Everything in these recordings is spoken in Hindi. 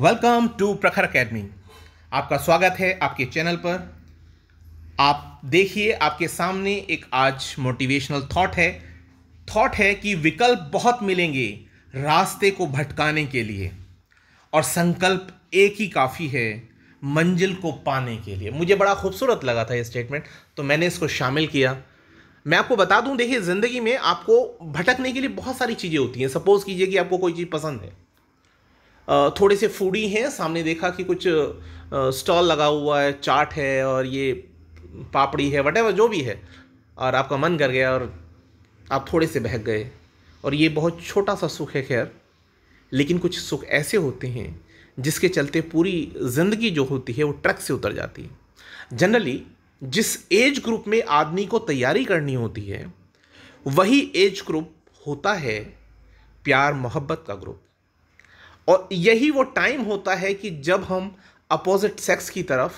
वेलकम टू प्रखर अकेडमी आपका स्वागत है आपके चैनल पर आप देखिए आपके सामने एक आज मोटिवेशनल थॉट है थॉट है कि विकल्प बहुत मिलेंगे रास्ते को भटकाने के लिए और संकल्प एक ही काफ़ी है मंजिल को पाने के लिए मुझे बड़ा खूबसूरत लगा था ये स्टेटमेंट तो मैंने इसको शामिल किया मैं आपको बता दूं देखिए ज़िंदगी में आपको भटकने के लिए बहुत सारी चीज़ें होती हैं सपोज़ कीजिए कि आपको कोई चीज़ पसंद है थोड़े से फूडी हैं सामने देखा कि कुछ स्टॉल लगा हुआ है चाट है और ये पापड़ी है वट जो भी है और आपका मन कर गया और आप थोड़े से बहक गए और ये बहुत छोटा सा सुख है खैर लेकिन कुछ सुख ऐसे होते हैं जिसके चलते पूरी ज़िंदगी जो होती है वो ट्रक से उतर जाती है जनरली जिस एज ग्रुप में आदमी को तैयारी करनी होती है वही एज ग्रुप होता है प्यार मोहब्बत का ग्रुप और यही वो टाइम होता है कि जब हम अपोजिट सेक्स की तरफ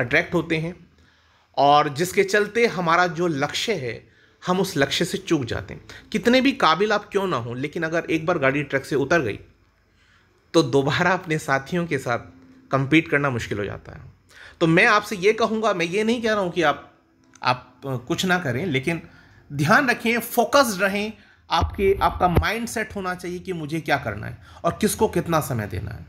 अट्रैक्ट होते हैं और जिसके चलते हमारा जो लक्ष्य है हम उस लक्ष्य से चूक जाते हैं कितने भी काबिल आप क्यों ना हों लेकिन अगर एक बार गाड़ी ट्रक से उतर गई तो दोबारा अपने साथियों के साथ कंपीट करना मुश्किल हो जाता है तो मैं आपसे ये कहूँगा मैं ये नहीं कह रहा हूँ कि आप आप कुछ ना करें लेकिन ध्यान रखें फोकस्ड रहें आपके आपका माइंड सेट होना चाहिए कि मुझे क्या करना है और किसको कितना समय देना है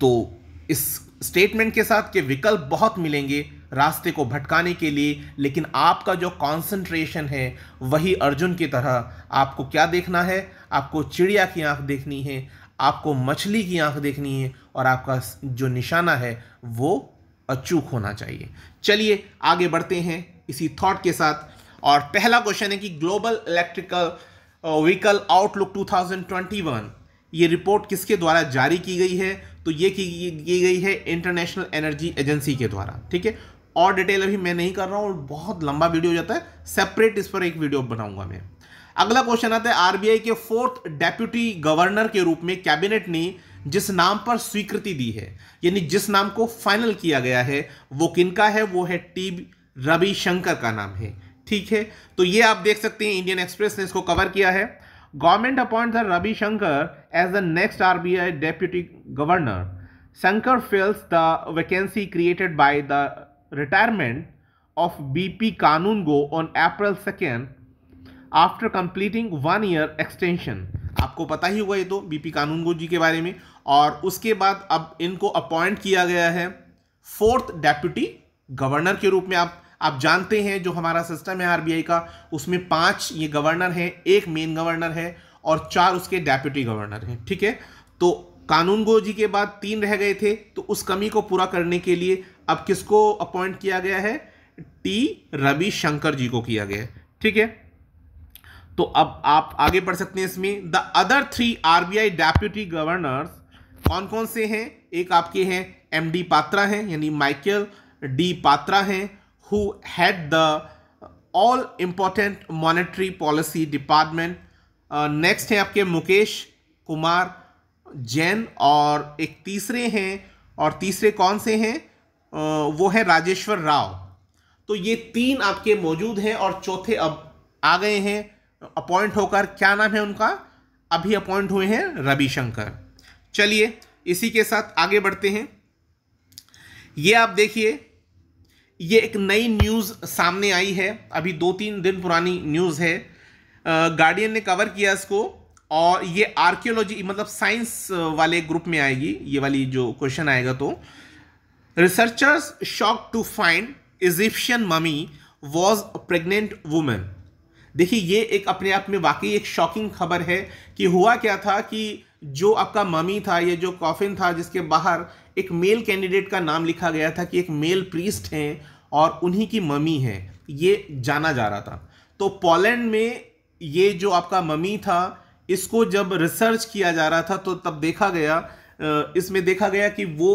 तो इस स्टेटमेंट के साथ के विकल्प बहुत मिलेंगे रास्ते को भटकाने के लिए लेकिन आपका जो कंसंट्रेशन है वही अर्जुन की तरह आपको क्या देखना है आपको चिड़िया की आंख देखनी है आपको मछली की आंख देखनी है और आपका जो निशाना है वो अचूक होना चाहिए चलिए आगे बढ़ते हैं इसी थॉट के साथ और पहला क्वेश्चन है कि ग्लोबल इलेक्ट्रिकल व्हीकल आउटलुक 2021 ये रिपोर्ट किसके द्वारा जारी की गई है तो ये की, की गई है इंटरनेशनल एनर्जी एजेंसी के द्वारा ठीक है और डिटेल अभी मैं नहीं कर रहा हूँ बहुत लंबा वीडियो हो जाता है सेपरेट इस पर एक वीडियो बनाऊंगा मैं अगला क्वेश्चन आता है आरबीआई के फोर्थ डेप्यूटी गवर्नर के रूप में कैबिनेट ने जिस नाम पर स्वीकृति दी है यानी जिस नाम को फाइनल किया गया है वो किनका है वो है टी रविशंकर का नाम है ठीक है तो ये आप देख सकते हैं इंडियन एक्सप्रेस ने इसको कवर किया है government appoint the Ravi Shankar as the next RBI deputy governor fills the vacancy created by the retirement of B P Kanungo on April second after completing one year extension आपको पता ही हुआ ये तो बीपी गो जी के बारे में और उसके बाद अब इनको अपॉइंट किया गया है फोर्थ डेप्यूटी गवर्नर के रूप में आप आप जानते हैं जो हमारा सिस्टम है आरबीआई का उसमें पांच ये गवर्नर हैं एक मेन गवर्नर है और चार उसके डेप्यूटी गवर्नर हैं ठीक है तो कानून गोजी के बाद तीन रह गए थे तो उस कमी को पूरा करने के लिए अब किसको अपॉइंट किया गया है टी रवि शंकर जी को किया गया है ठीक है तो अब आप आगे बढ़ सकते हैं इसमें the other three RBI deputy governors कौन कौन से हैं एक आपके हैं एम डी पात्रा हैं यानी माइकल डी पात्रा हैं who had the all important monetary policy department next uh, हैं आपके मुकेश कुमार जैन और एक तीसरे हैं और तीसरे कौन से हैं uh, वो है राजेश्वर राव तो ये तीन आपके मौजूद हैं और चौथे अब आ गए हैं अपॉइंट होकर क्या नाम है उनका अभी अपॉइंट हुए हैं रविशंकर चलिए इसी के साथ आगे बढ़ते हैं ये आप देखिए ये एक नई न्यूज़ सामने आई है अभी दो तीन दिन पुरानी न्यूज़ है गार्डियन ने कवर किया इसको और ये आर्कियोलॉजी मतलब साइंस वाले ग्रुप में आएगी ये वाली जो क्वेश्चन आएगा तो researchers shock to find Egyptian mummy was pregnant women देखिए ये एक अपने आप में वाकई एक शॉकिंग खबर है कि हुआ क्या था कि जो आपका ममी था या जो कॉफिन था जिसके बाहर एक मेल कैंडिडेट का नाम लिखा गया था कि एक मेल प्रीस्ट हैं और उन्हीं की मम्मी है ये जाना जा रहा था तो पोलैंड में ये जो आपका मम्मी था इसको जब रिसर्च किया जा रहा था तो तब देखा गया इसमें देखा गया कि वो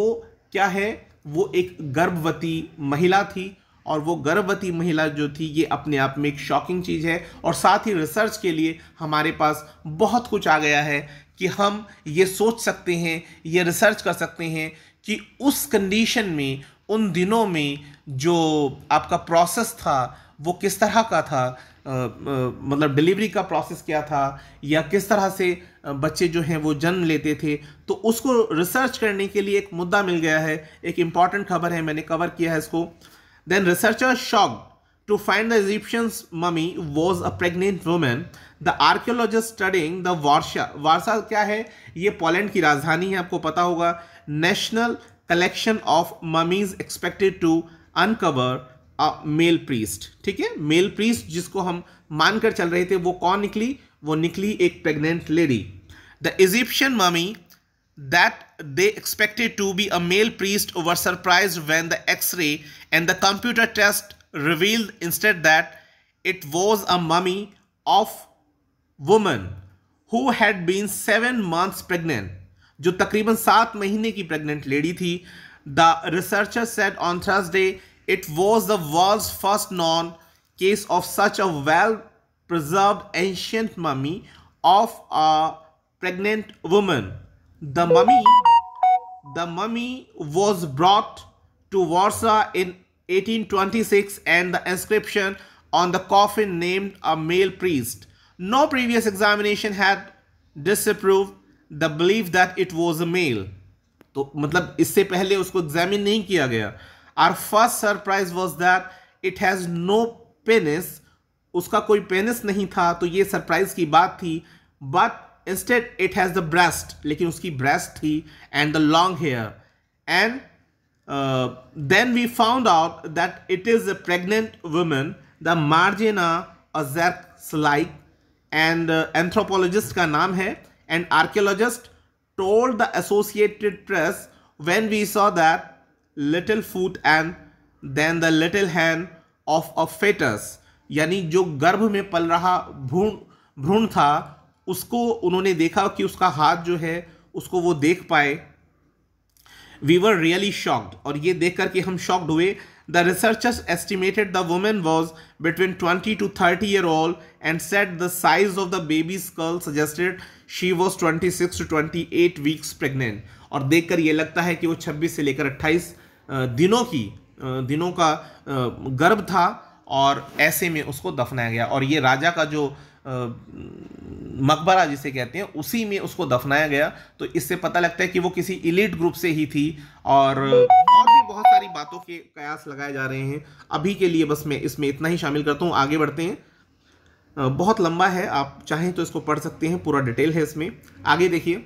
क्या है वो एक गर्भवती महिला थी और वो गर्भवती महिला जो थी ये अपने आप में एक शॉकिंग चीज़ है और साथ ही रिसर्च के लिए हमारे पास बहुत कुछ आ गया है कि हम ये सोच सकते हैं ये रिसर्च कर सकते हैं कि उस कंडीशन में उन दिनों में जो आपका प्रोसेस था वो किस तरह का था आ, आ, मतलब डिलीवरी का प्रोसेस क्या था या किस तरह से बच्चे जो हैं वो जन्म लेते थे तो उसको रिसर्च करने के लिए एक मुद्दा मिल गया है एक इम्पॉर्टेंट खबर है मैंने कवर किया है इसको then researcher shock to find the Egyptians mummy was a pregnant women the archaeologist studying the Warsaw Warsaw क्या है ये पोलैंड की राजधानी है आपको पता होगा national collection of mummies expected to uncover a male priest ठीक है male priest जिसको हम मानकर चल रहे थे वो कौन निकली वो निकली एक pregnant lady the Egyptian mummy that they expected to be a male priest were surprised when the x-ray and the computer test revealed instead that it was a mummy of woman who had been seven months pregnant जो तकरीबन सात महीने की प्रेग्नेंट लेडी थी the researcher set on Thursday it was the world first known case of such a well preserved ancient mummy of a pregnant woman. The mummy, the mummy was brought to Warsaw in 1826 and the inscription on the coffin named a male priest. No previous examination had disapproved. The believe that it was a male तो मतलब इससे पहले उसको एग्जामिन नहीं किया गया our first surprise was that it has no penis उसका कोई पेनिस नहीं था तो ये सरप्राइज की बात थी but instead it has the breast लेकिन उसकी ब्रेस्ट थी and the long hair and then we found out that it is a pregnant women the Marzena Ajax like and anthropologist का नाम है and archaeologist told the Associated Press when we saw that little foot and then the little hand of a fetus यानी जो गर्भ में पल रहा भ्रूण भ्रूण था उसको उन्होंने देखा कि उसका हाथ जो है उसको वो देख पाए वी वर रियली शॉक्ड और ये देख कर के हम शॉक्ड हुए The researchers estimated the woman was between 20 to 30 year old and said the size of the baby skull suggested she was 26 to 28 weeks pregnant. और देखकर ये लगता है कि वो 26 से लेकर 28 दिनों की दिनों का गर्भ था और ऐसे में उसको दफनाया गया और ये राजा का जो मकबरा जिसे कहते हैं उसी में उसको दफनाया गया तो इससे पता लगता है कि वो किसी इलीट ग्रुप से ही थी और और भी बहुत सारी बातों के कयास लगाए जा रहे हैं अभी के लिए बस मैं इसमें इतना ही शामिल करता हूँ आगे बढ़ते हैं बहुत लंबा है आप चाहें तो इसको पढ़ सकते हैं पूरा डिटेल है इसमें आगे देखिए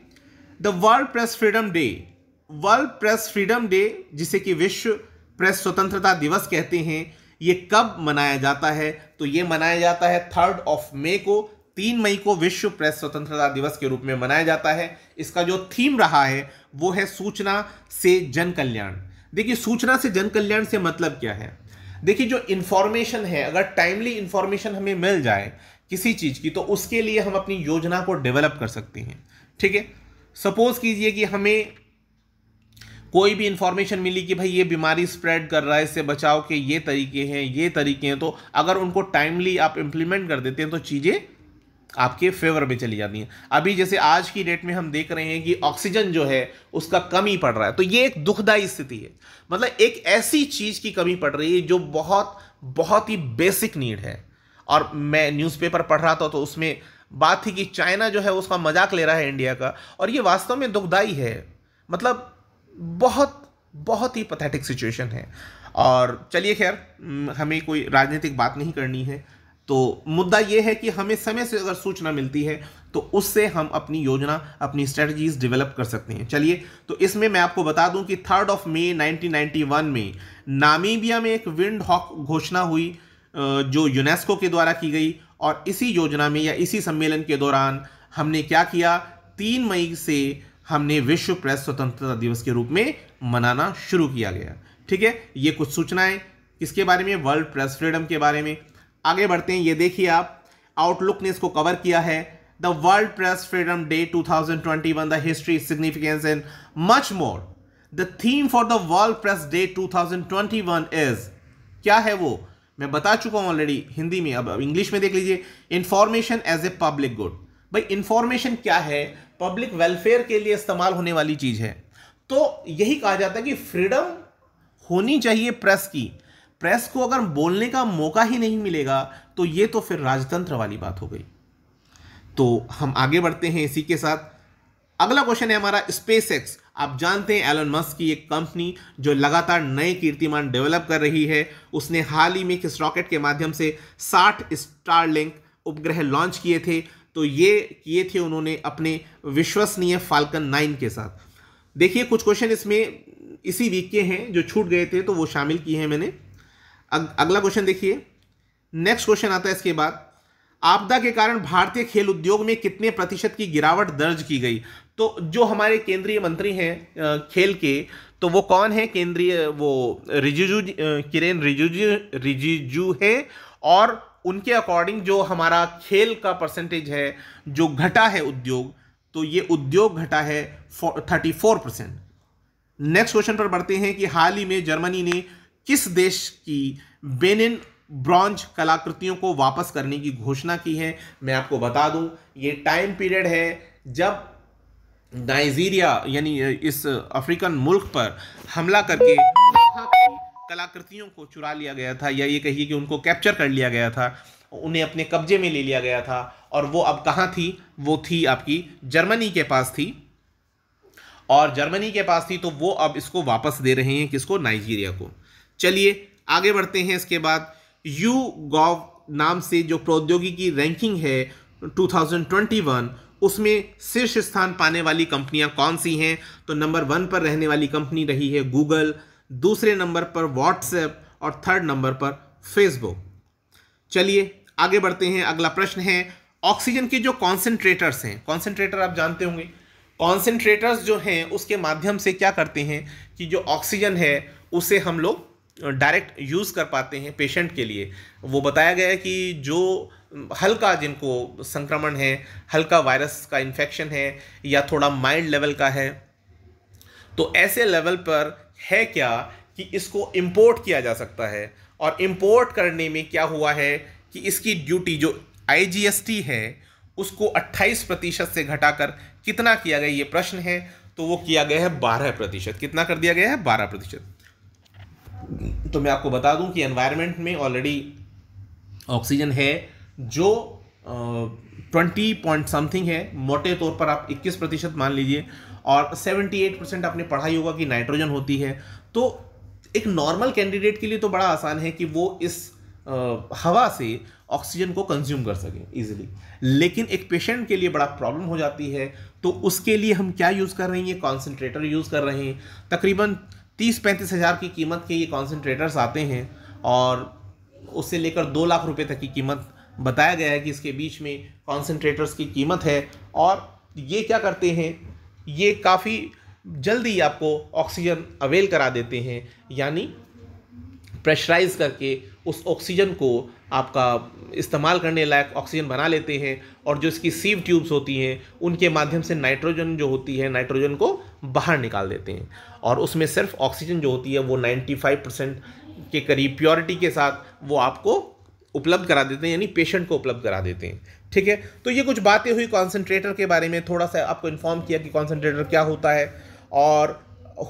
the world press freedom day world press freedom day जिसे कि विश्व प्रेस स्वतंत्रता दिवस कहते हैं ये कब मनाया जाता है तो ये मनाया जाता है थर्ड ऑफ मे को तीन मई को विश्व प्रेस स्वतंत्रता दिवस के रूप में मनाया जाता है इसका जो थीम रहा है वो है सूचना से जन कल्याण देखिए सूचना से जन कल्याण से मतलब क्या है देखिए जो इन्फॉर्मेशन है अगर टाइमली इन्फॉर्मेशन हमें मिल जाए किसी चीज़ की तो उसके लिए हम अपनी योजना को डेवलप कर सकते हैं ठीक है सपोज कीजिए कि हमें कोई भी इंफॉर्मेशन मिली कि भाई ये बीमारी स्प्रेड कर रहा है इससे बचाव के ये तरीके हैं ये तरीके हैं तो अगर उनको टाइमली आप इम्प्लीमेंट कर देते हैं तो चीज़ें आपके फेवर में चली जाती हैं अभी जैसे आज की डेट में हम देख रहे हैं कि ऑक्सीजन जो है उसका कमी पड़ रहा है तो ये एक दुखदाई स्थिति है मतलब एक ऐसी चीज़ की कमी पड़ रही है जो बहुत बहुत ही बेसिक नीड है और मैं न्यूज़पेपर पढ़ रहा था तो उसमें बात थी कि चाइना जो है उसका मजाक ले रहा है इंडिया का और ये वास्तव में दुखदाई है मतलब बहुत बहुत ही पथेटिक सिचुएशन है और चलिए खैर हमें कोई राजनीतिक बात नहीं करनी है तो मुद्दा ये है कि हमें समय से अगर सूचना मिलती है तो उससे हम अपनी योजना अपनी स्ट्रेटजीज डेवलप कर सकते हैं चलिए तो इसमें मैं आपको बता दूं कि थर्ड ऑफ मे 1991 में नामीबिया में एक विंड हॉक घोषणा हुई जो यूनेस्को के द्वारा की गई और इसी योजना में या इसी सम्मेलन के दौरान हमने क्या किया तीन मई से हमने विश्व प्रेस स्वतंत्रता दिवस के रूप में मनाना शुरू किया गया ठीक है ये कुछ सूचनाएं किसके बारे में वर्ल्ड प्रेस फ्रीडम के बारे में आगे बढ़ते हैं ये देखिए आप आउटलुक ने इसको कवर किया है the world press freedom day 2021 the history significance and much more the theme for the world press day 2021 is क्या है वो मैं बता चुका हूं ऑलरेडी हिंदी में अब इंग्लिश में देख लीजिए information as a public good भाई इंफॉर्मेशन क्या है पब्लिक वेलफेयर के लिए इस्तेमाल होने वाली चीज़ है तो यही कहा जाता है कि फ्रीडम होनी चाहिए प्रेस की प्रेस को अगर बोलने का मौका ही नहीं मिलेगा तो ये तो फिर राजतंत्र वाली बात हो गई तो हम आगे बढ़ते हैं इसी के साथ अगला क्वेश्चन है हमारा स्पेस एक्स आप जानते हैं एलन मस्क की एक कंपनी जो लगातार नए कीर्तिमान डेवलप कर रही है उसने हाल ही में किस रॉकेट के माध्यम से 60 स्टारलिंक उपग्रह लॉन्च किए थे तो ये किए थे उन्होंने अपने विश्वसनीय फाल्कन नाइन के साथ देखिए कुछ क्वेश्चन इसमें इसी वीक के हैं जो छूट गए थे तो वो शामिल किए हैं मैंने अग, अगला क्वेश्चन देखिए नेक्स्ट क्वेश्चन आता है इसके बाद आपदा के कारण भारतीय खेल उद्योग में कितने प्रतिशत की गिरावट दर्ज की गई तो जो हमारे केंद्रीय मंत्री हैं खेल के तो वो कौन है केंद्रीय वो रिजिजू किरेन रिजिजू रिजिजू है और उनके अकॉर्डिंग जो हमारा खेल का परसेंटेज है जो घटा है उद्योग तो ये उद्योग घटा है thirty four percent next question पर बढ़ते हैं कि हाल ही में जर्मनी ने किस देश की बेनिन ब्रॉन्ज कलाकृतियों को वापस करने की घोषणा की है मैं आपको बता दूं ये टाइम पीरियड है जब नाइजीरिया यानी इस अफ्रीकन मुल्क पर हमला करके कलाकृतियों को चुरा लिया गया था या ये कहिए कि उनको कैप्चर कर लिया गया था उन्हें अपने कब्जे में ले लिया गया था और वो अब कहाँ थी वो थी आपकी जर्मनी के पास थी और जर्मनी के पास थी तो वो अब इसको वापस दे रहे हैं किसको नाइजीरिया को चलिए आगे बढ़ते हैं इसके बाद यू गॉव नाम से जो प्रौद्योगिकी रैंकिंग है 2021 उसमें शीर्ष स्थान पाने वाली कंपनियां कौन सी हैं तो नंबर वन पर रहने वाली कंपनी रही है गूगल दूसरे नंबर पर व्हाट्सएप और थर्ड नंबर पर फेसबुक चलिए आगे बढ़ते हैं अगला प्रश्न है ऑक्सीजन के जो कॉन्सेंट्रेटर्स हैं कॉन्सेंट्रेटर आप जानते होंगे कॉन्सेंट्रेटर्स जो हैं उसके माध्यम से क्या करते हैं कि जो ऑक्सीजन है उसे हम लोग डायरेक्ट यूज़ कर पाते हैं पेशेंट के लिए वो बताया गया है कि जो हल्का जिनको संक्रमण है हल्का वायरस का इन्फेक्शन है या थोड़ा माइल्ड लेवल का है तो ऐसे लेवल पर है क्या कि इसको इम्पोर्ट किया जा सकता है और इम्पोर्ट करने में क्या हुआ है कि इसकी ड्यूटी जो आई है उसको 28 प्रतिशत से घटाकर कितना किया गया ये प्रश्न है तो वो किया गया है 12 प्रतिशत कितना कर दिया गया है 12 प्रतिशत तो मैं आपको बता दूं कि एनवायरनमेंट में ऑलरेडी ऑक्सीजन है जो ट्वेंटी पॉइंट समथिंग है मोटे तौर पर आप 21 प्रतिशत मान लीजिए और 78 परसेंट आपने पढ़ा ही होगा कि नाइट्रोजन होती है तो एक नॉर्मल कैंडिडेट के लिए तो बड़ा आसान है कि वो इस हवा से ऑक्सीजन को कंज्यूम कर सकें इजीली लेकिन एक पेशेंट के लिए बड़ा प्रॉब्लम हो जाती है तो उसके लिए हम क्या यूज़ कर रहे हैं ये कॉन्सेंट्रेटर यूज़ कर रहे हैं तकरीबन तीस पैंतीस हज़ार की कीमत के ये कॉन्सेंट्रेटर्स आते हैं और उससे लेकर दो लाख रुपए तक की कीमत बताया गया है कि इसके बीच में कॉन्सेंट्रेटर्स की कीमत है और ये क्या करते हैं ये काफ़ी जल्दी आपको ऑक्सीजन अवेल करा देते हैं यानी प्रेशराइज करके उस ऑक्सीजन को आपका इस्तेमाल करने लायक ऑक्सीजन बना लेते हैं और जो इसकी सीव ट्यूब्स होती हैं उनके माध्यम से नाइट्रोजन जो होती है नाइट्रोजन को बाहर निकाल देते हैं और उसमें सिर्फ ऑक्सीजन जो होती है वो 95 परसेंट के करीब प्योरिटी के साथ वो आपको उपलब्ध करा देते हैं यानी पेशेंट को उपलब्ध करा देते हैं ठीक है तो ये कुछ बातें हुई कॉन्सेंट्रेटर के बारे में थोड़ा सा आपको इन्फॉर्म किया कि कॉन्सेंट्रेटर क्या होता है और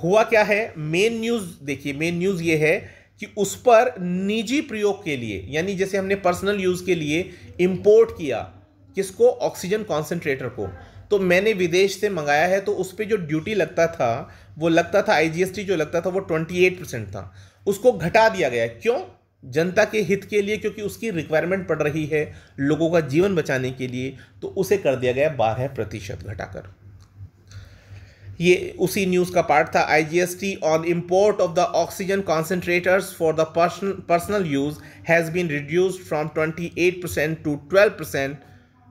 हुआ क्या है मेन न्यूज़ देखिए मेन न्यूज़ ये है कि उस पर निजी प्रयोग के लिए यानी जैसे हमने पर्सनल यूज़ के लिए इम्पोर्ट किया किसको ऑक्सीजन कॉन्सेंट्रेटर को तो मैंने विदेश से मंगाया है तो उस पर जो ड्यूटी लगता था वो लगता था आईजीएसटी जो लगता था वो एट परसेंट था उसको घटा दिया गया क्यों जनता के हित के लिए क्योंकि उसकी रिक्वायरमेंट पड़ रही है लोगों का जीवन बचाने के लिए तो उसे कर दिया गया बारह प्रतिशत घटाकर ये उसी न्यूज़ का पार्ट था IGST on import of the oxygen concentrators for the personal use has been reduced from 28 percent to 12 percent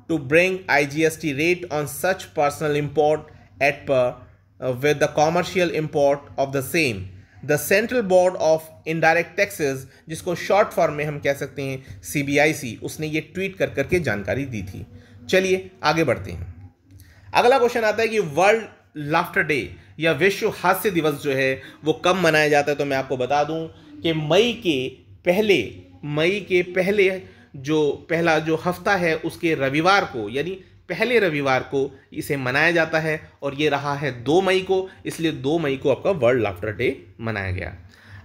to bring IGST rate on such personal import at par with the commercial import of the same the central board of indirect taxes जिसको शॉर्ट फॉर्म में हम कह सकते हैं सीबीआईसी उसने ये ट्वीट कर करके जानकारी दी थी चलिए आगे बढ़ते हैं अगला क्वेश्चन आता है कि वर्ल्ड लाफ्टर डे या विश्व हास्य दिवस जो है वो कब मनाया जाता है तो मैं आपको बता दूं कि मई के पहले मई के पहले जो पहला जो हफ्ता है उसके रविवार को यानी पहले रविवार को इसे मनाया जाता है और ये रहा है दो मई को इसलिए दो मई को आपका वर्ल्ड लाफ्टर डे मनाया गया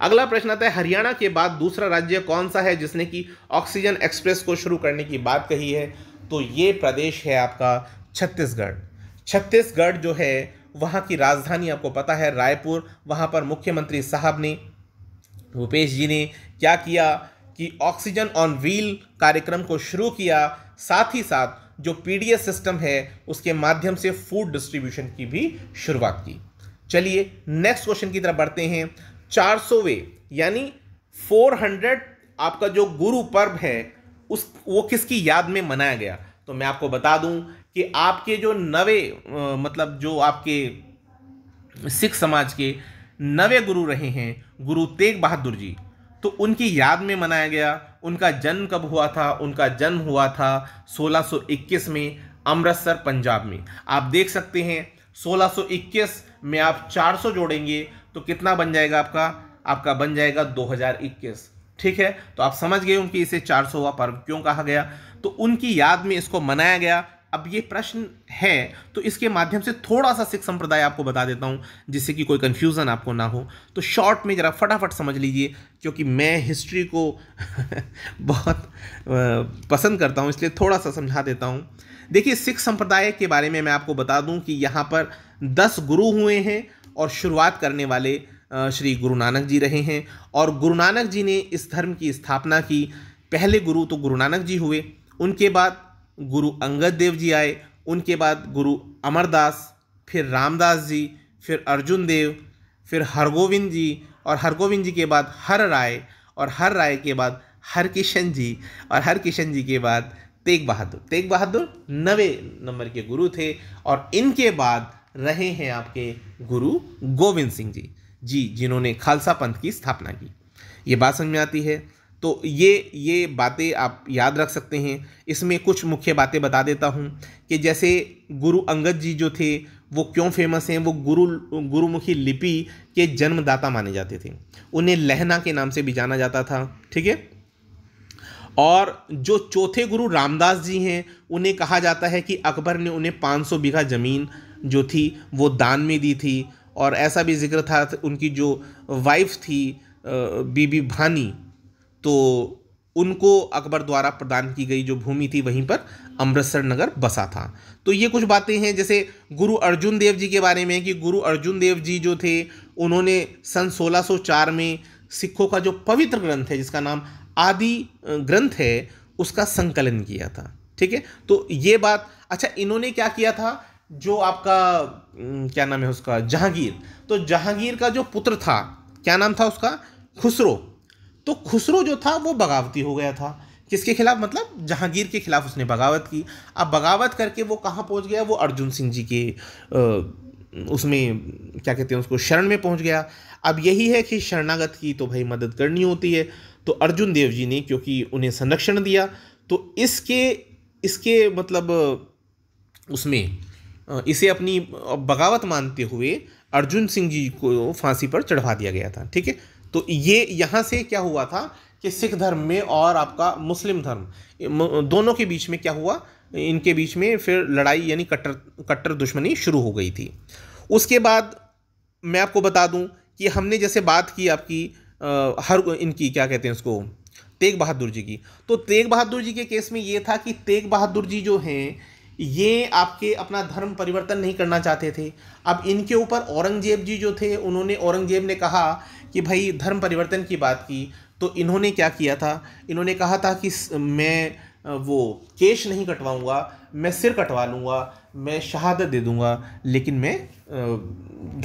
अगला प्रश्न आता है हरियाणा के बाद दूसरा राज्य कौन सा है जिसने कि ऑक्सीजन एक्सप्रेस को शुरू करने की बात कही है तो ये प्रदेश है आपका छत्तीसगढ़ छत्तीसगढ़ जो है वहाँ की राजधानी आपको पता है रायपुर वहाँ पर मुख्यमंत्री साहब ने भूपेश जी ने क्या किया कि ऑक्सीजन ऑन व्हील कार्यक्रम को शुरू किया साथ ही साथ जो पी सिस्टम है उसके माध्यम से फूड डिस्ट्रीब्यूशन की भी शुरुआत की चलिए नेक्स्ट क्वेश्चन की तरफ बढ़ते हैं चार वे यानी 400 आपका जो गुरु पर्व है उस वो किसकी याद में मनाया गया तो मैं आपको बता दूं कि आपके जो नवे मतलब जो आपके सिख समाज के नवे गुरु रहे हैं गुरु तेग बहादुर जी तो उनकी याद में मनाया गया उनका जन्म कब हुआ था उनका जन्म हुआ था 1621 में अमृतसर पंजाब में आप देख सकते हैं 1621 में आप 400 जोड़ेंगे तो कितना बन जाएगा आपका आपका बन जाएगा 2021 ठीक है तो आप समझ गए उनकी इसे 400वां पर्व क्यों कहा गया तो उनकी याद में इसको मनाया गया अब ये प्रश्न है तो इसके माध्यम से थोड़ा सा सिख संप्रदाय आपको बता देता हूँ जिससे कि कोई कन्फ्यूज़न आपको ना हो तो शॉर्ट में ज़रा फटाफट समझ लीजिए क्योंकि मैं हिस्ट्री को बहुत पसंद करता हूँ इसलिए थोड़ा सा समझा देता हूँ देखिए सिख संप्रदाय के बारे में मैं आपको बता दूँ कि यहाँ पर दस गुरु हुए हैं और शुरुआत करने वाले श्री गुरु नानक जी रहे हैं और गुरु नानक जी ने इस धर्म की स्थापना की पहले गुरु तो गुरु नानक जी हुए उनके बाद गुरु अंगद देव जी आए उनके बाद गुरु अमरदास फिर रामदास जी फिर अर्जुन देव फिर हरगोविंद जी और हरगोविंद जी के बाद हर राय और हर राय के बाद हर किशन जी और हर किशन जी के बाद तेग बहादुर तेग बहादुर नवे नंबर के गुरु थे और इनके बाद रहे हैं आपके गुरु गोविंद सिंह जी जी जिन्होंने खालसा पंथ की स्थापना की ये बात समझ में आती है तो ये ये बातें आप याद रख सकते हैं इसमें कुछ मुख्य बातें बता देता हूँ कि जैसे गुरु अंगद जी जो थे वो क्यों फेमस हैं वो गुरु गुरुमुखी लिपि के जन्मदाता माने जाते थे उन्हें लहना के नाम से भी जाना जाता था ठीक है और जो चौथे गुरु रामदास जी हैं उन्हें कहा जाता है कि अकबर ने उन्हें 500 बीघा ज़मीन जो थी वो दान में दी थी और ऐसा भी जिक्र था उनकी जो वाइफ थी बीबी भानी तो उनको अकबर द्वारा प्रदान की गई जो भूमि थी वहीं पर अमृतसर नगर बसा था तो ये कुछ बातें हैं जैसे गुरु अर्जुन देव जी के बारे में कि गुरु अर्जुन देव जी जो थे उन्होंने सन 1604 में सिखों का जो पवित्र ग्रंथ है जिसका नाम आदि ग्रंथ है उसका संकलन किया था ठीक है तो ये बात अच्छा इन्होंने क्या किया था जो आपका क्या नाम है उसका जहांगीर तो जहांगीर का जो पुत्र था क्या नाम था उसका खुसरो तो खुसरो जो था वो बगावती हो गया था किसके खिलाफ मतलब जहांगीर के खिलाफ उसने बगावत की अब बगावत करके वो कहाँ पहुँच गया वो अर्जुन सिंह जी के उसमें क्या कहते हैं उसको शरण में पहुँच गया अब यही है कि शरणागत की तो भाई मदद करनी होती है तो अर्जुन देव जी ने क्योंकि उन्हें संरक्षण दिया तो इसके इसके मतलब उसमें इसे अपनी बगावत मानते हुए अर्जुन सिंह जी को फांसी पर चढ़वा दिया गया था ठीक है तो ये यहाँ से क्या हुआ था कि सिख धर्म में और आपका मुस्लिम धर्म दोनों के बीच में क्या हुआ इनके बीच में फिर लड़ाई यानी कट्टर कट्टर दुश्मनी शुरू हो गई थी उसके बाद मैं आपको बता दूं कि हमने जैसे बात की आपकी आ, हर इनकी क्या कहते हैं उसको तेग बहादुर जी की तो तेग बहादुर जी के केस में ये था कि तेग बहादुर जी जो हैं ये आपके अपना धर्म परिवर्तन नहीं करना चाहते थे अब इनके ऊपर औरंगजेब जी जो थे उन्होंने औरंगजेब ने कहा कि भाई धर्म परिवर्तन की बात की तो इन्होंने क्या किया था इन्होंने कहा था कि मैं वो केश नहीं कटवाऊँगा मैं सिर कटवा लूँगा मैं शहादत दे दूँगा लेकिन मैं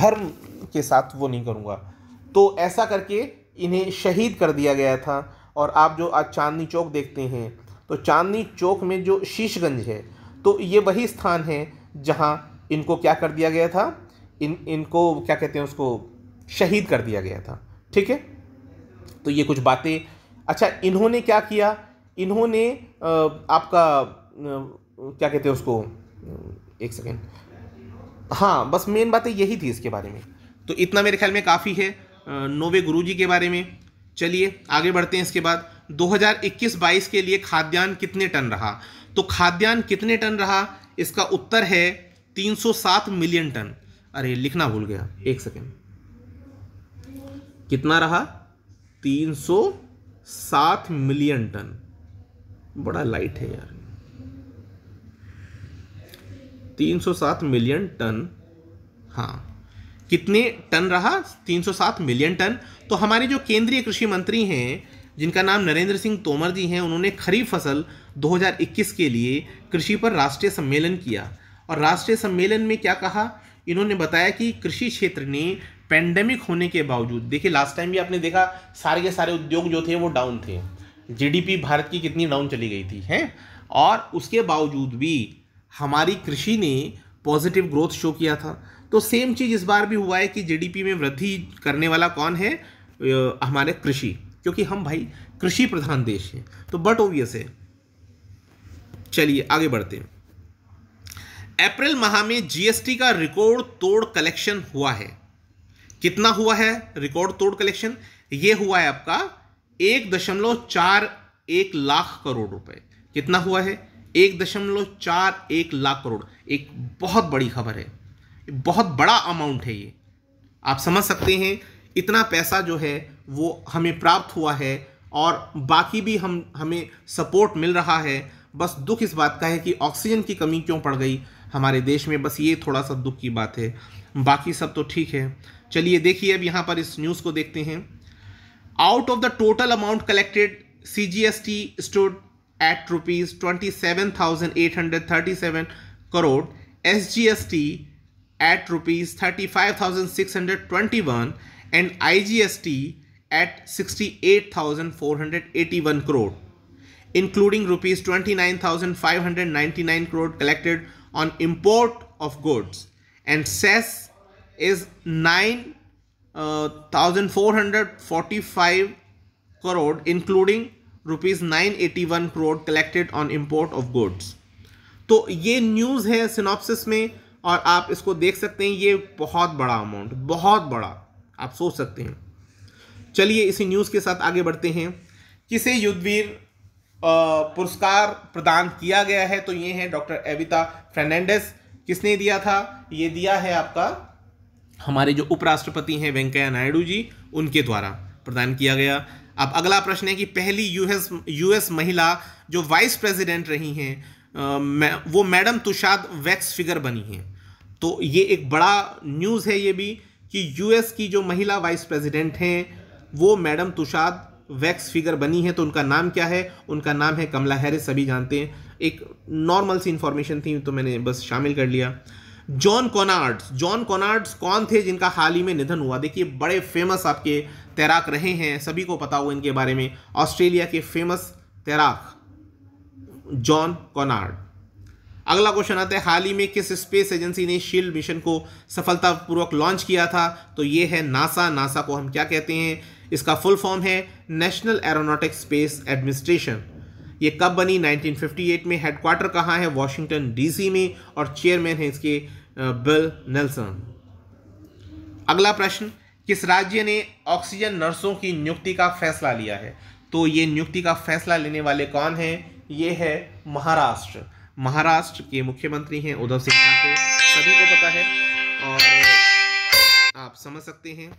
धर्म के साथ वो नहीं करूँगा तो ऐसा करके इन्हें शहीद कर दिया गया था और आप जो आज चांदनी चौक देखते हैं तो चांदनी चौक में जो शीशगंज है तो ये वही स्थान है जहाँ इनको क्या कर दिया गया था इन इनको क्या कहते हैं उसको शहीद कर दिया गया था ठीक है तो ये कुछ बातें अच्छा इन्होंने क्या किया इन्होंने आपका क्या कहते हैं उसको एक सेकेंड हाँ बस मेन बातें यही थी इसके बारे में तो इतना मेरे ख्याल में काफ़ी है नोवे गुरुजी के बारे में चलिए आगे बढ़ते हैं इसके बाद 2021-22 के लिए खाद्यान्न कितने टन रहा तो खाद्यान्न कितने टन रहा इसका उत्तर है 307 मिलियन टन अरे लिखना भूल गया एक सेकेंड कितना रहा 307 मिलियन टन बड़ा लाइट है यार 307 मिलियन टन हाँ कितने टन रहा 307 मिलियन टन तो हमारे जो केंद्रीय कृषि मंत्री हैं जिनका नाम नरेंद्र सिंह तोमर जी हैं उन्होंने खरीफ फसल 2021 के लिए कृषि पर राष्ट्रीय सम्मेलन किया और राष्ट्रीय सम्मेलन में क्या कहा इन्होंने बताया कि कृषि क्षेत्र ने पैंडेमिक होने के बावजूद देखिए लास्ट टाइम भी आपने देखा सारे के सारे उद्योग जो थे वो डाउन थे जीडीपी भारत की कितनी डाउन चली गई थी हैं और उसके बावजूद भी हमारी कृषि ने पॉजिटिव ग्रोथ शो किया था तो सेम चीज़ इस बार भी हुआ है कि जीडीपी में वृद्धि करने वाला कौन है हमारे कृषि क्योंकि हम भाई कृषि प्रधान देश हैं तो बट ओवियस है चलिए आगे बढ़ते हैं अप्रैल माह में जीएसटी का रिकॉर्ड तोड़ कलेक्शन हुआ है कितना हुआ है रिकॉर्ड तोड़ कलेक्शन यह हुआ है आपका एक दशमलव चार एक लाख करोड़ रुपए कितना हुआ है एक दशमलव चार एक लाख करोड़ एक बहुत बड़ी खबर है बहुत बड़ा अमाउंट है ये आप समझ सकते हैं इतना पैसा जो है वो हमें प्राप्त हुआ है और बाकी भी हम हमें सपोर्ट मिल रहा है बस दुख इस बात का है कि ऑक्सीजन की कमी क्यों पड़ गई हमारे देश में बस ये थोड़ा सा दुख की बात है बाकी सब तो ठीक है चलिए देखिए अब यहाँ पर इस न्यूज़ को देखते हैं out of the total amount collected C G S T stood at rupees twenty seven thousand eight hundred thirty seven crore S G S T at rupees thirty five thousand six hundred twenty one and I G S T at 68,481 crore including rupees twenty crore collected on import of goods and cess is 9,445 crore including rupees 981 crore collected on import of goods तो ये न्यूज़ है सिनॉप्सिस में और आप इसको देख सकते हैं ये बहुत बड़ा अमाउंट बहुत बड़ा आप सोच सकते हैं चलिए इसी न्यूज़ के साथ आगे बढ़ते हैं किसे युद्धवीर पुरस्कार प्रदान किया गया है तो ये है डॉक्टर एविता फर्नांडेस किसने दिया था ये दिया है आपका हमारे जो उपराष्ट्रपति हैं वेंकैया नायडू जी उनके द्वारा प्रदान किया गया अब अगला प्रश्न है कि पहली यूएस यूएस महिला जो वाइस प्रेसिडेंट रही हैं वो मैडम तुषाद वैक्स फिगर बनी हैं तो ये एक बड़ा न्यूज़ है ये भी कि यूएस की जो महिला वाइस प्रेसिडेंट हैं वो मैडम तुषाद वैक्स फिगर बनी है तो उनका नाम क्या है उनका नाम है कमला हैरिस सभी जानते हैं एक नॉर्मल सी इन्फॉर्मेशन थी तो मैंने बस शामिल कर लिया जॉन कॉनार्ड्स जॉन कॉनार्ड्स कौन थे जिनका हाल ही में निधन हुआ देखिए बड़े फेमस आपके तैराक रहे हैं सभी को पता होगा इनके बारे में ऑस्ट्रेलिया के फेमस तैराक जॉन कॉनार्ड अगला क्वेश्चन आता है हाल ही में किस स्पेस एजेंसी ने शील्ड मिशन को सफलतापूर्वक लॉन्च किया था तो ये है नासा नासा को हम क्या कहते हैं इसका फुल फॉर्म है नेशनल एरोनॉटिक स्पेस एडमिनिस्ट्रेशन ये कब बनी 1958 में हेडक्वार्टर कहाँ है वॉशिंगटन डीसी में और चेयरमैन है इसके बिल नेल्सन अगला प्रश्न किस राज्य ने ऑक्सीजन नर्सों की नियुक्ति का फैसला लिया है तो ये नियुक्ति का फैसला लेने वाले कौन है ये है महाराष्ट्र महाराष्ट्र के मुख्यमंत्री हैं उद्धव सिंह ठाकरे सभी को पता है और आप समझ सकते हैं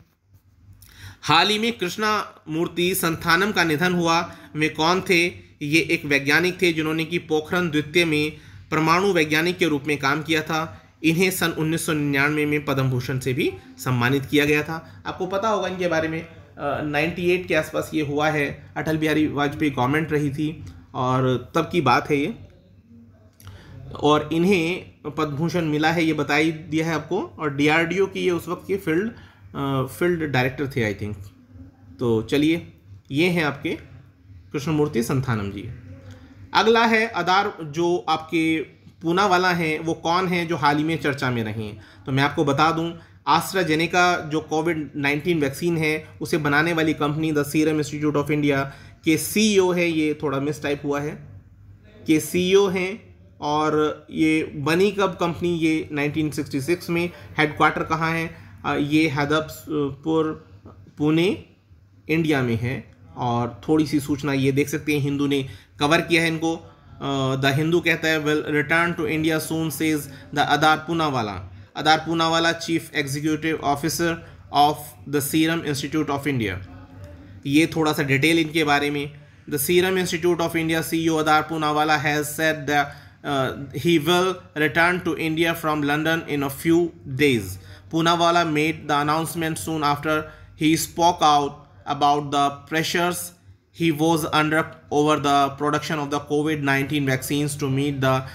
हाल ही में कृष्णा मूर्ति संथानम का निधन हुआ वे कौन थे ये एक वैज्ञानिक थे जिन्होंने कि पोखरण द्वितीय में परमाणु वैज्ञानिक के रूप में काम किया था इन्हें सन उन्नीस में पद्म भूषण से भी सम्मानित किया गया था आपको पता होगा इनके बारे में नाइन्टी एट के आसपास ये हुआ है अटल बिहारी वाजपेयी गवर्नमेंट रही थी और तब की बात है ये और इन्हें पद्मभूषण मिला है ये बताई दिया है आपको और डीआरडीओ की ये उस वक्त के फील्ड फील्ड डायरेक्टर थे आई थिंक तो चलिए ये हैं आपके कृष्णमूर्ति संथानम जी अगला है अदार जो आपके पूना वाला हैं वो कौन हैं जो हाल ही में चर्चा में रहे हैं तो मैं आपको बता दूं आस्ट्राजेनेका जो कोविड नाइन्टीन वैक्सीन है उसे बनाने वाली company the Serum Institute of India के सीईओ e है ये थोड़ा मिस टाइप हुआ है के सीईओ e हैं और ये बनी कब कंपनी ये 1966 में हेडक्वार्टर कहाँ है ये हैदपुर पुणे इंडिया में है और थोड़ी सी सूचना ये देख सकते हैं हिंदू ने कवर किया है इनको द हिंदू कहता है well return to India son says the Adar Poonawalla Adar Poonawalla chief executive officer of the Serum Institute of India ये थोड़ा सा डिटेल इनके बारे में the Serum Institute of India CEO Adar Poonawalla has set the uh, he will return to India from London in a few days. Punawala made the announcement soon after he spoke out about the pressures he was under over the production of the COVID-19 vaccines to meet the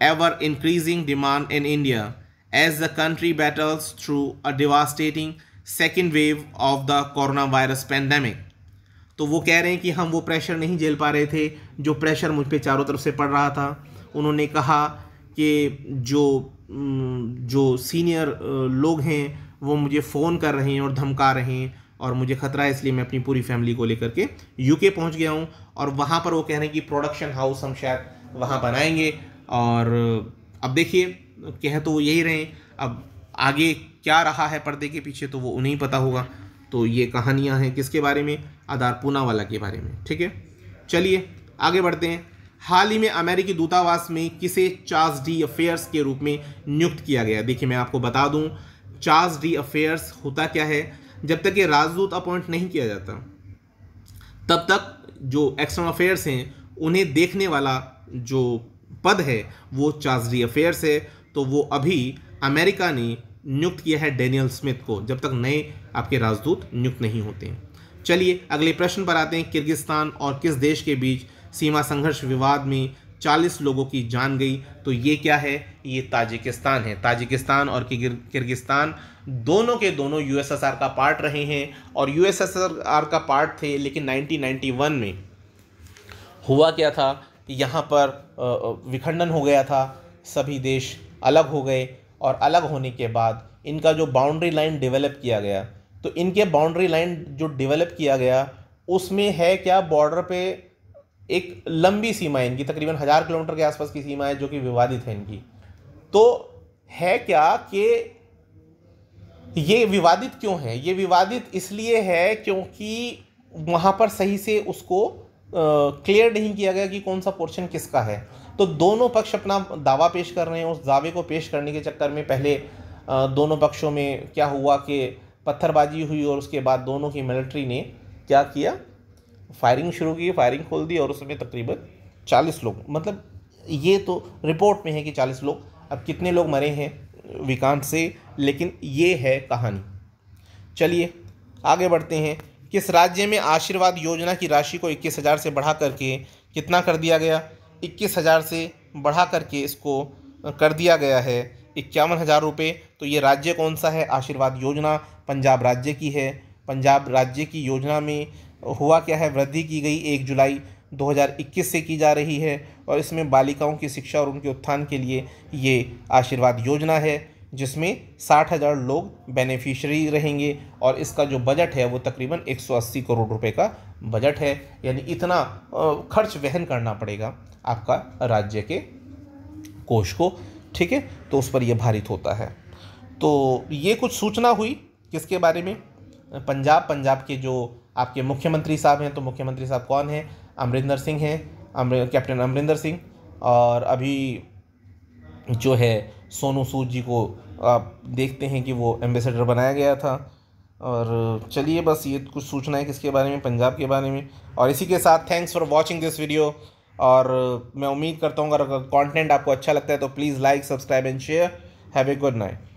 ever-increasing demand in India as the country battles through a devastating second wave of the coronavirus pandemic. तो वो कह रहे हैं कि हम वो प्रेशर नहीं झेल पा रहे थे जो प्रेशर मुझ पे चारों तरफ से पड़ रहा था उन्होंने कहा कि जो जो सीनियर लोग हैं वो मुझे फ़ोन कर रहे हैं और धमका रहे हैं और मुझे ख़तरा है इसलिए मैं अपनी पूरी फैमिली को लेकर के यूके पहुंच गया हूं और वहां पर वो कह रहे हैं कि प्रोडक्शन हाउस हम शायद वहां बनाएंगे और अब देखिए कह तो यही रहे अब आगे क्या रहा है पर्दे के पीछे तो वो उन्हें पता होगा तो ये कहानियाँ हैं किसके बारे में आधार पूनावाला के बारे में ठीक है चलिए आगे बढ़ते हैं हाल ही में अमेरिकी दूतावास में किसे चार्ज डी अफेयर्स के रूप में नियुक्त किया गया देखिए मैं आपको बता दूं चार्ज डी अफेयर्स होता क्या है जब तक ये राजदूत अपॉइंट नहीं किया जाता तब तक जो एक्सटर्नल अफेयर्स हैं उन्हें देखने वाला जो पद है वो चार्ज डी अफेयर्स है तो वो अभी अमेरिका ने नियुक्त किया है डेनियल स्मिथ को जब तक नए आपके राजदूत नियुक्त नहीं होते चलिए अगले प्रश्न पर आते हैं किर्गिस्तान और किस देश के बीच सीमा संघर्ष विवाद में 40 लोगों की जान गई तो ये क्या है ये ताजिकिस्तान है ताजिकिस्तान और किर्गिस्तान दोनों के दोनों यूएसएसआर का पार्ट रहे हैं और यूएसएसआर का पार्ट थे लेकिन 1991 में हुआ क्या था यहाँ पर विखंडन हो गया था सभी देश अलग हो गए और अलग होने के बाद इनका जो बाउंड्री लाइन डेवलप किया गया तो इनके बाउंड्री लाइन जो डेवलप किया गया उसमें है क्या बॉर्डर पे एक लंबी सीमा है इनकी तकरीबन हज़ार किलोमीटर के आसपास की सीमा है जो कि विवादित है इनकी तो है क्या कि ये विवादित क्यों है ये विवादित इसलिए है क्योंकि वहाँ पर सही से उसको क्लियर नहीं किया गया कि कौन सा पोर्शन किसका है तो दोनों पक्ष अपना दावा पेश कर रहे हैं उस दावे को पेश करने के चक्कर में पहले दोनों पक्षों में क्या हुआ कि पत्थरबाजी हुई और उसके बाद दोनों की मिलिट्री ने क्या किया फायरिंग शुरू की फायरिंग खोल दी और उसमें तकरीबन चालीस लोग मतलब ये तो रिपोर्ट में है कि चालीस लोग अब कितने लोग मरे हैं विकांत से लेकिन ये है कहानी चलिए आगे बढ़ते हैं किस राज्य में आशीर्वाद योजना की राशि को इक्कीस हज़ार से बढ़ा करके कितना कर दिया गया इक्कीस हज़ार से बढ़ा करके इसको कर दिया गया है इक्यावन हज़ार रुपये तो ये राज्य कौन सा है आशीर्वाद योजना पंजाब राज्य की है पंजाब राज्य की योजना में हुआ क्या है वृद्धि की गई एक जुलाई 2021 से की जा रही है और इसमें बालिकाओं की शिक्षा और उनके उत्थान के लिए ये आशीर्वाद योजना है जिसमें साठ हज़ार लोग बेनिफिशरी रहेंगे और इसका जो बजट है वो तकरीबन 180 करोड़ रुपए का बजट है यानी इतना खर्च वहन करना पड़ेगा आपका राज्य के कोष को ठीक है तो उस पर यह भारित होता है तो ये कुछ सूचना हुई किसके बारे में पंजाब पंजाब के जो आपके मुख्यमंत्री साहब हैं तो मुख्यमंत्री साहब कौन हैं अमरिंदर सिंह हैं कैप्टन अमरिंदर सिंह और अभी जो है सोनू सूद जी को आप देखते हैं कि वो एम्बेसडर बनाया गया था और चलिए बस ये कुछ सूचना है किसके बारे में पंजाब के बारे में और इसी के साथ thanks for watching this video और मैं उम्मीद करता हूँ अगर कंटेंट आपको अच्छा लगता है तो please like subscribe and share have a good night